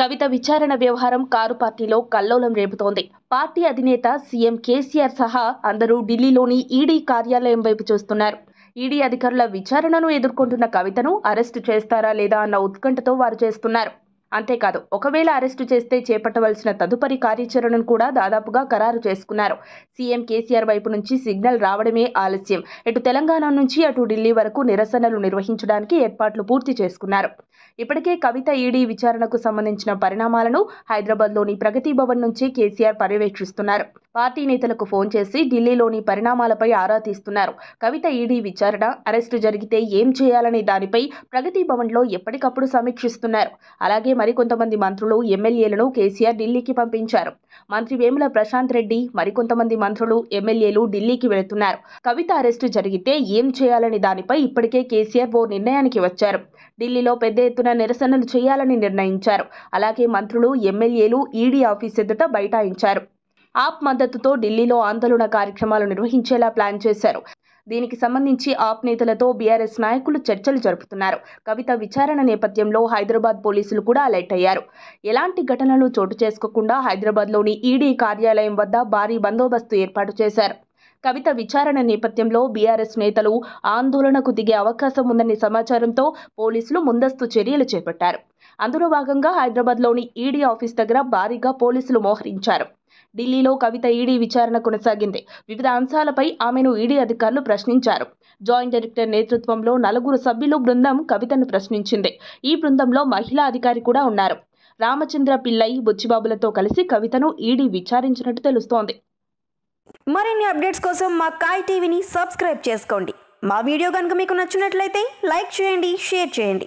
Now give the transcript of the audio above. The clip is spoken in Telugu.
కవిత విచారణ వ్యవహారం కారు పార్టీలో కల్లోలం రేపుతోంది పార్టీ అధినేత సీఎం కేసీఆర్ సహా అందరూ ఢిల్లీలోని ఈడీ కార్యాలయం వైపు చూస్తున్నారు ఈడీ అధికారుల విచారణను ఎదుర్కొంటున్న కవితను అరెస్టు చేస్తారా లేదా అన్న ఉత్కంఠతో వారు చేస్తున్నారు అంతేకాదు ఒకవేళ అరెస్టు చేస్తే చేపట్టవలసిన తదుపరి కార్యాచరణను కూడా దాదాపుగా ఖరారు చేసుకున్నారు సీఎం కేసీఆర్ వైపు నుంచి సిగ్నల్ రావడమే ఆలస్యం ఇటు తెలంగాణ నుంచి అటు ఢిల్లీ వరకు నిరసనలు నిర్వహించడానికి ఏర్పాట్లు పూర్తి చేసుకున్నారు ఇప్పటికే కవిత ఈడీ విచారణకు సంబంధించిన పరిణామాలను హైదరాబాద్లోని ప్రగతి భవన్ నుంచి కేసీఆర్ పర్యవేక్షిస్తున్నారు పార్టీ నేతలకు ఫోన్ చేసి ఢిల్లీలోని పరిణామాలపై ఆరా తీస్తున్నారు కవిత ఈడీ విచారణ అరెస్టు జరిగితే ఏం చేయాలనే దానిపై ప్రగతి భవన్లో ఎప్పటికప్పుడు సమీక్షిస్తున్నారు అలాగే మరికొంతమంది మంత్రులు ఎమ్మెల్యేలను కేసీఆర్ ఢిల్లీకి పంపించారు మంత్రి వేముల ప్రశాంత్ రెడ్డి మరికొంతమంది మంత్రులు ఎమ్మెల్యేలు ఢిల్లీకి వెళుతున్నారు కవిత అరెస్టు జరిగితే ఏం చేయాలనే దానిపై ఇప్పటికే కేసీఆర్ ఓ నిర్ణయానికి వచ్చారు ఢిల్లీలో పెద్ద ఎత్తున నిరసనలు చేయాలని నిర్ణయించారు అలాగే మంత్రులు ఎమ్మెల్యేలు ఈడీ ఆఫీస్ ఎదుట బైఠాయించారు ఆప్ మద్దతుతో ఢిల్లీలో ఆందోళన కార్యక్రమాలు నిర్వహించేలా ప్లాన్ చేశారు దీనికి సంబంధించి ఆప్ నేతలతో బీఆర్ఎస్ నాయకులు చర్చలు జరుపుతున్నారు కవిత విచారణ నేపథ్యంలో హైదరాబాద్ పోలీసులు కూడా అలర్ట్ అయ్యారు ఎలాంటి ఘటనలు చోటు చేసుకోకుండా హైదరాబాద్లోని ఈడీ కార్యాలయం వద్ద భారీ బందోబస్తు ఏర్పాటు చేశారు కవిత విచారణ నేపథ్యంలో బీఆర్ఎస్ నేతలు ఆందోళనకు దిగే అవకాశం ఉందనే సమాచారంతో పోలీసులు ముందస్తు చర్యలు చేపట్టారు అందులో భాగంగా హైదరాబాద్లోని ఈడీ ఆఫీస్ దగ్గర భారీగా పోలీసులు మోహరించారు ఢిల్లీలో కవిత ఈడీ విచారణ కొనసాగింది వివిధ అంశాలపై ఆమెను ఈడీ అధికారులు ప్రశ్నించారు జాయింట్ డైరెక్టర్ నేతృత్వంలో నలుగురు సభ్యులు బృందం కవితను ప్రశ్నించింది ఈ బృందంలో మహిళా అధికారి కూడా ఉన్నారు రామచంద్ర పిల్లై బుచ్చిబాబులతో కలిసి కవితను ఈడీ విచారించినట్టు తెలుస్తోంది మరిన్ని అప్డేట్స్ కోసం మా కాయ్ టీవీని సబ్స్క్రైబ్ చేసుకోండి మా వీడియో కనుక మీకు నచ్చినట్లయితే లైక్ చేయండి షేర్ చేయండి